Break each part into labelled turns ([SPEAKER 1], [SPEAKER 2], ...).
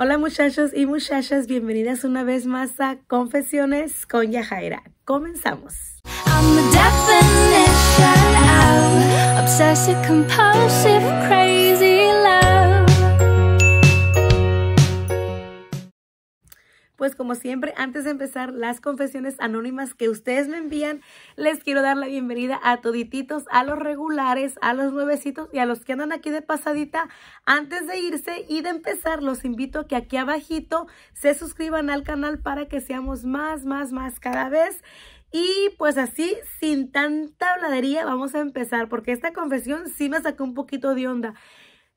[SPEAKER 1] Hola muchachos y muchachas, bienvenidas una vez más a Confesiones con Yajaira. Comenzamos. Pues como siempre, antes de empezar las confesiones anónimas que ustedes me envían, les quiero dar la bienvenida a todititos, a los regulares, a los nuevecitos y a los que andan aquí de pasadita. Antes de irse y de empezar, los invito a que aquí abajito se suscriban al canal para que seamos más, más, más cada vez. Y pues así, sin tanta habladería, vamos a empezar, porque esta confesión sí me sacó un poquito de onda.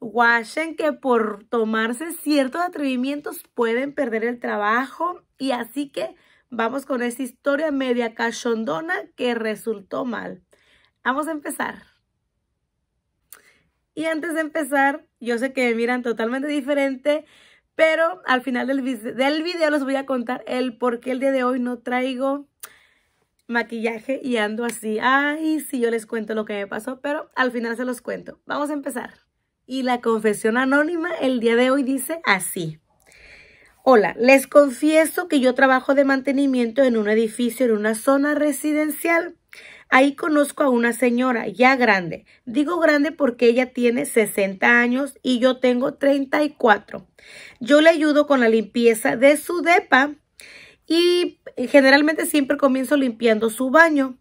[SPEAKER 1] Washen que por tomarse ciertos atrevimientos pueden perder el trabajo y así que vamos con esta historia media cachondona que resultó mal. Vamos a empezar. Y antes de empezar, yo sé que me miran totalmente diferente, pero al final del, video les voy a contar el por qué el día de hoy no traigo maquillaje y ando así. Ay, si sí, yo les cuento lo que me pasó, pero al final se los cuento. Vamos a empezar. Y la confesión anónima el día de hoy dice así. Hola, les confieso que yo trabajo de mantenimiento en un edificio en una zona residencial. Ahí conozco a una señora ya grande. Digo grande porque ella tiene 60 años y yo tengo 34. Yo le ayudo con la limpieza de su depa y generalmente siempre comienzo limpiando su baño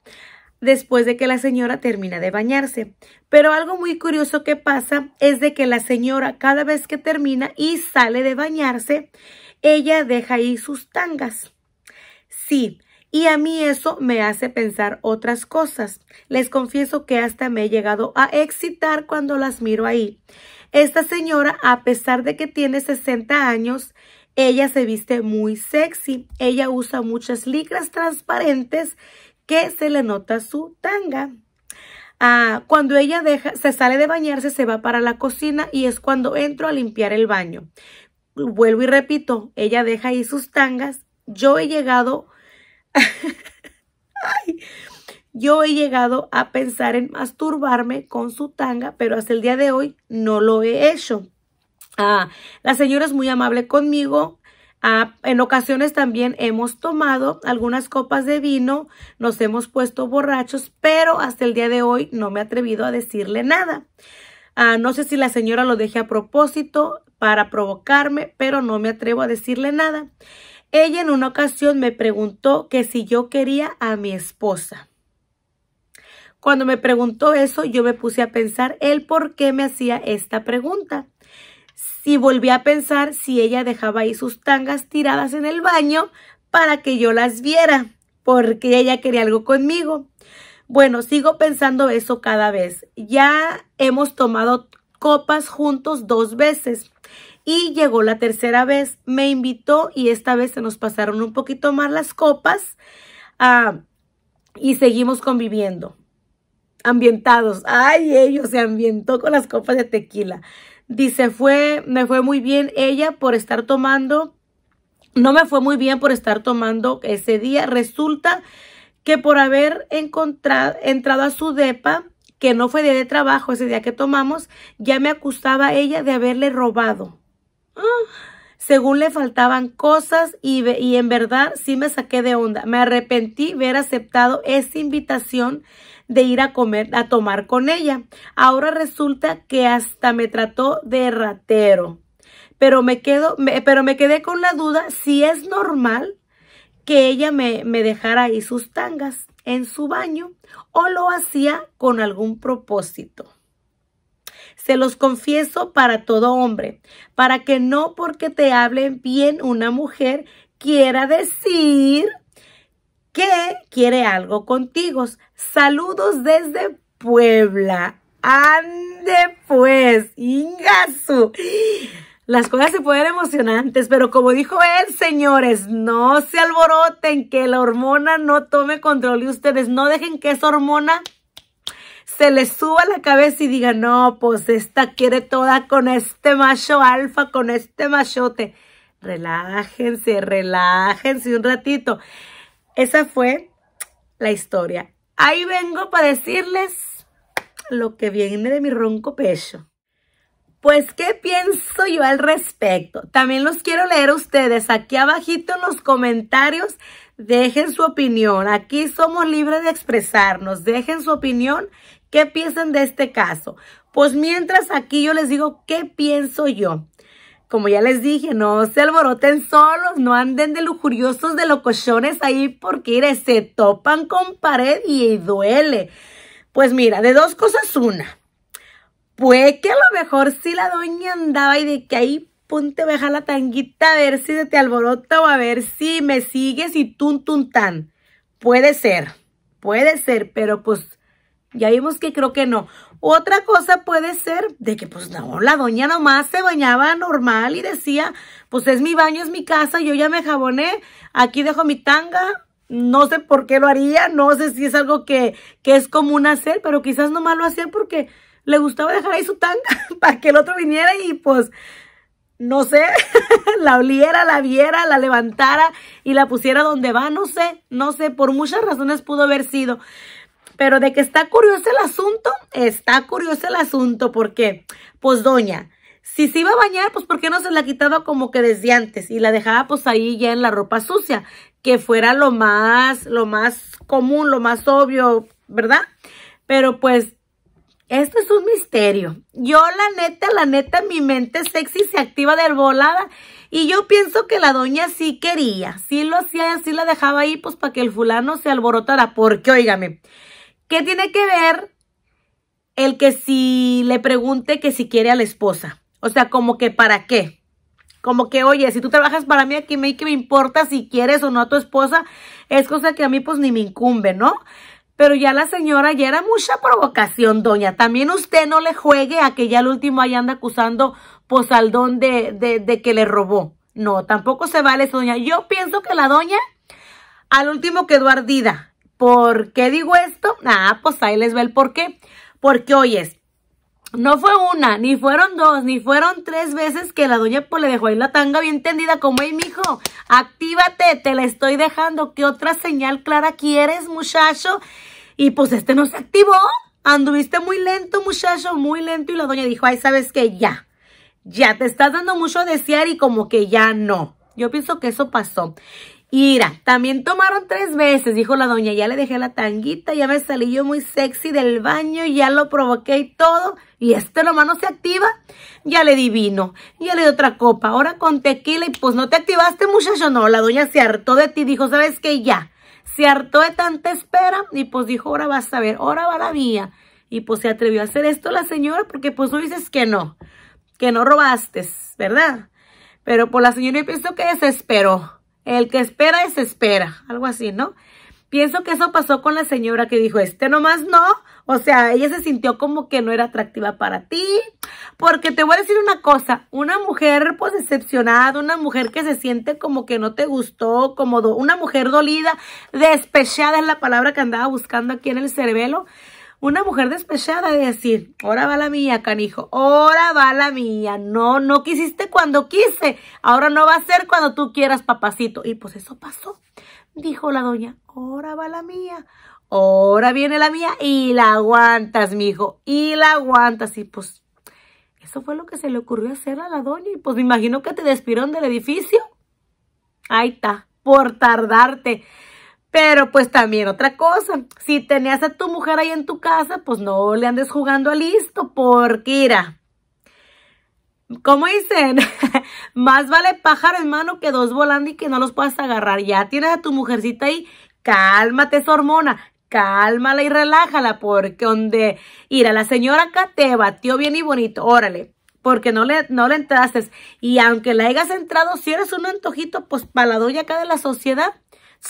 [SPEAKER 1] después de que la señora termina de bañarse. Pero algo muy curioso que pasa es de que la señora cada vez que termina y sale de bañarse, ella deja ahí sus tangas. Sí, y a mí eso me hace pensar otras cosas. Les confieso que hasta me he llegado a excitar cuando las miro ahí. Esta señora, a pesar de que tiene 60 años, ella se viste muy sexy. Ella usa muchas licras transparentes que se le nota su tanga. Ah, cuando ella deja, se sale de bañarse, se va para la cocina y es cuando entro a limpiar el baño. Vuelvo y repito, ella deja ahí sus tangas. Yo he llegado, yo he llegado a pensar en masturbarme con su tanga, pero hasta el día de hoy no lo he hecho. Ah, la señora es muy amable conmigo, Ah, en ocasiones también hemos tomado algunas copas de vino, nos hemos puesto borrachos, pero hasta el día de hoy no me he atrevido a decirle nada. Ah, no sé si la señora lo dejé a propósito para provocarme, pero no me atrevo a decirle nada. Ella en una ocasión me preguntó que si yo quería a mi esposa. Cuando me preguntó eso, yo me puse a pensar el por qué me hacía esta pregunta si volví a pensar si ella dejaba ahí sus tangas tiradas en el baño para que yo las viera, porque ella quería algo conmigo. Bueno, sigo pensando eso cada vez. Ya hemos tomado copas juntos dos veces y llegó la tercera vez. Me invitó y esta vez se nos pasaron un poquito más las copas ah, y seguimos conviviendo ambientados. Ay, ellos se ambientó con las copas de tequila. Dice, fue, me fue muy bien ella por estar tomando, no me fue muy bien por estar tomando ese día. Resulta que por haber encontrado, entrado a su depa, que no fue día de trabajo ese día que tomamos, ya me acusaba ella de haberle robado. Según le faltaban cosas y, y en verdad sí me saqué de onda. Me arrepentí de haber aceptado esa invitación de ir a comer, a tomar con ella. Ahora resulta que hasta me trató de ratero. Pero me, quedo, pero me quedé con la duda si es normal que ella me, me dejara ahí sus tangas en su baño o lo hacía con algún propósito. Se los confieso para todo hombre, para que no porque te hablen bien una mujer quiera decir que quiere algo contigo. Saludos desde Puebla. Ande pues, Ingasu. Las cosas se pueden emocionantes, pero como dijo él, señores, no se alboroten, que la hormona no tome control y ustedes. No dejen que esa hormona se les suba la cabeza y diga, no, pues esta quiere toda con este macho alfa, con este machote. Relájense, relájense un ratito esa fue la historia. Ahí vengo para decirles lo que viene de mi ronco pecho. Pues, ¿qué pienso yo al respecto? También los quiero leer a ustedes. Aquí abajito en los comentarios, dejen su opinión. Aquí somos libres de expresarnos. Dejen su opinión. ¿Qué piensan de este caso? Pues mientras aquí yo les digo, ¿qué pienso yo? como ya les dije, no se alboroten solos, no anden de lujuriosos, de locochones ahí porque mire, se topan con pared y, duele. Pues mira, de dos cosas una. puede que a lo mejor si la doña andaba y de que ahí ponte a la tanguita a ver si se te alborota o a ver si me sigues y tun tun tan. Puede ser, puede ser, pero pues ya vimos que creo que no. Otra cosa puede ser de que, pues no, la doña nomás se bañaba normal y decía, pues es mi baño, es mi casa, yo ya me jaboné, aquí dejo mi tanga. No sé por qué lo haría, no sé si es algo que, que es común hacer, pero quizás nomás lo hacía porque le gustaba dejar ahí su tanga para que el otro viniera y pues, no sé, la oliera, la viera, la levantara y la pusiera donde va, no sé, no sé, por muchas razones pudo haber sido. Pero de que está curioso el asunto, está curioso el asunto. ¿Por qué? Pues doña, si se iba a bañar, pues ¿por qué no se la quitaba como que desde antes? Y la dejaba pues ahí ya en la ropa sucia, que fuera lo más, lo más común, lo más obvio, ¿verdad? Pero pues esto es un misterio. Yo la neta, la neta, mi mente sexy se activa de volada. Y yo pienso que la doña sí quería. Sí lo hacía, sí la dejaba ahí, pues para que el fulano se alborotara. Porque, óigame, ¿Qué tiene que ver el que si le pregunte que si quiere a la esposa? O sea, como que para qué. Como que, oye, si tú trabajas para mí, aquí me, me importa si quieres o no a tu esposa. Es cosa que a mí pues ni me incumbe, ¿no? Pero ya la señora, ya era mucha provocación, doña. También usted no le juegue a que ya el último ahí anda acusando pues al don de, de, que le robó. No, tampoco se vale eso, doña. Yo pienso que la doña al último quedó ardida. ¿Por qué digo esto? Ah, pues ahí les ve el por qué. Porque oyes, no fue una, ni fueron dos, ni fueron tres veces que la doña pues, le dejó ahí la tanga bien tendida como, hey, mijo, actívate, te la estoy dejando. ¿Qué otra señal clara quieres, muchacho? Y pues este no se activó. Anduviste muy lento, muchacho, muy lento. Y la doña dijo, ay, ¿sabes que Ya, ya te estás dando mucho a desear y como que ya no. Yo pienso que eso pasó. Mira, también tomaron tres veces, dijo la doña. Ya le dejé la tanguita, ya me salí yo muy sexy del baño, ya lo provoqué y todo. Y este lo mano se activa. Ya le di vino, ya le di otra copa. Ahora con tequila y pues no te activaste, muchacho. No, la doña se hartó de ti, dijo, ¿sabes qué? Ya. Se hartó de tanta espera y pues dijo, ahora vas a ver, ahora va la mía. Y pues se atrevió a hacer esto la señora porque pues tú dices que no, que no robaste, ¿verdad? Pero pues la señora yo pienso que desesperó el que espera, desespera. Algo así, ¿no? Pienso que eso pasó con la señora que dijo, este nomás no. O sea, ella se sintió como que no era atractiva para ti. Porque te voy a decir una cosa, una mujer pues decepcionada, una mujer que se siente como que no te gustó, como una mujer dolida, despechada es la palabra que andaba buscando aquí en el cerebro. Una mujer despechada de decir, ahora va la mía, canijo, ahora va la mía. No, no quisiste cuando quise, ahora no va a ser cuando tú quieras, papacito. Y pues eso pasó. Dijo la doña, ahora va la mía, ahora viene la mía y la aguantas, mijo, y la aguantas. Y pues eso fue lo que se le ocurrió hacer a la doña. Y pues me imagino que te despidieron del edificio. Ahí está, por tardarte. Pero pues también otra cosa, si tenías a tu mujer ahí en tu casa, pues no le andes jugando a listo, porque irá. Como dicen, más vale pájaro en mano que dos volando y que no los puedas agarrar. Ya tienes a tu mujercita ahí, cálmate su hormona, cálmala y relájala, porque donde, mira, la señora acá te batió bien y bonito, órale, porque no le, no le entraste. Y aunque la hayas entrado, si eres un antojito, pues paladoya acá de la sociedad,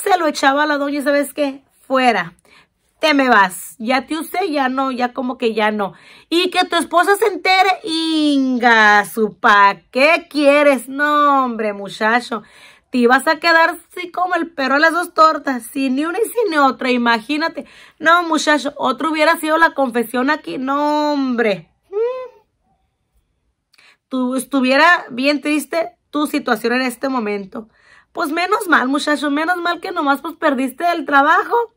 [SPEAKER 1] se lo echaba a la doña sabes qué, fuera, te me vas, ya te usé, ya no, ya como que ya no. Y que tu esposa se entere, inga, su ¿qué quieres? No, hombre, muchacho, te ibas a quedar así como el perro de las dos tortas, sin ni una y sin otra, imagínate. No, muchacho, otro hubiera sido la confesión aquí, no, hombre. Mm. Tú estuviera bien triste tu situación en este momento. Pues menos mal, muchacho, menos mal que nomás pues perdiste el trabajo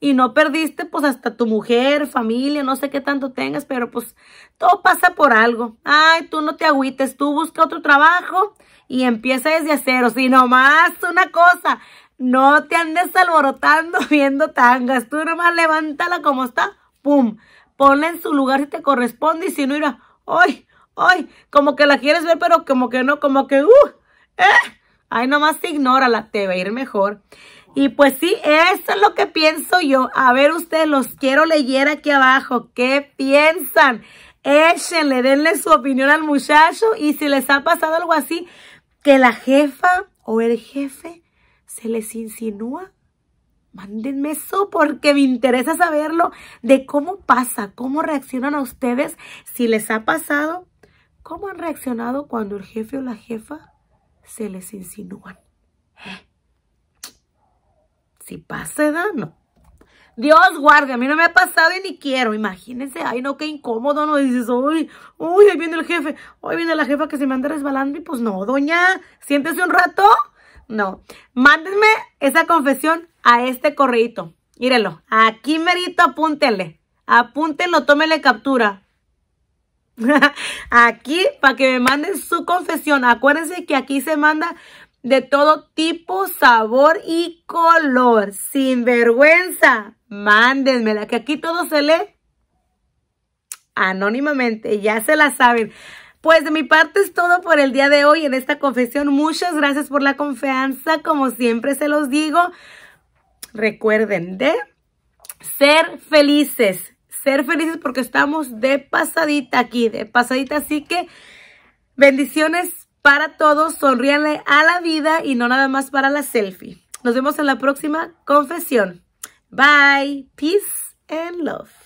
[SPEAKER 1] y no perdiste pues hasta tu mujer, familia, no sé qué tanto tengas, pero pues todo pasa por algo. Ay, tú no te agüites, tú busca otro trabajo y empieza desde cero. Si nomás una cosa, no te andes alborotando viendo tangas, tú nomás levántala como está, pum, ponla en su lugar si te corresponde y si no, irá, hoy, hoy, como que la quieres ver, pero como que no, como que, uh, eh Ay, nomás ignórala, te va a ir mejor. Y pues sí, eso es lo que pienso yo. A ver, ustedes los quiero leer aquí abajo. ¿Qué piensan? Échenle, denle su opinión al muchacho. Y si les ha pasado algo así, que la jefa o el jefe se les insinúa, mándenme eso porque me interesa saberlo de cómo pasa, cómo reaccionan a ustedes, si les ha pasado, cómo han reaccionado cuando el jefe o la jefa se les insinúan. ¿Eh? Si pasa edad, no. Dios guarde, a mí no me ha pasado y ni quiero. Imagínense, ay, no, qué incómodo, ¿no? Dices, uy, uy, ahí viene el jefe, hoy viene la jefa que se me anda resbalando y pues no, doña, siéntese un rato. No, mándenme esa confesión a este correíto. Mírenlo. aquí merito apúntenle, apúntenlo, tómenle captura. aquí para que me manden su confesión. Acuérdense que aquí se manda de todo tipo, sabor y color. Sin vergüenza, mándenmela, que aquí todo se lee anónimamente, ya se la saben. Pues de mi parte es todo por el día de hoy en esta confesión. Muchas gracias por la confianza, como siempre se los digo. Recuerden de ser felices, ser felices porque estamos de pasadita aquí, de pasadita. Así que bendiciones para todos, sonríanle a la vida y no nada más para la selfie. Nos vemos en la próxima confesión. Bye, peace and love.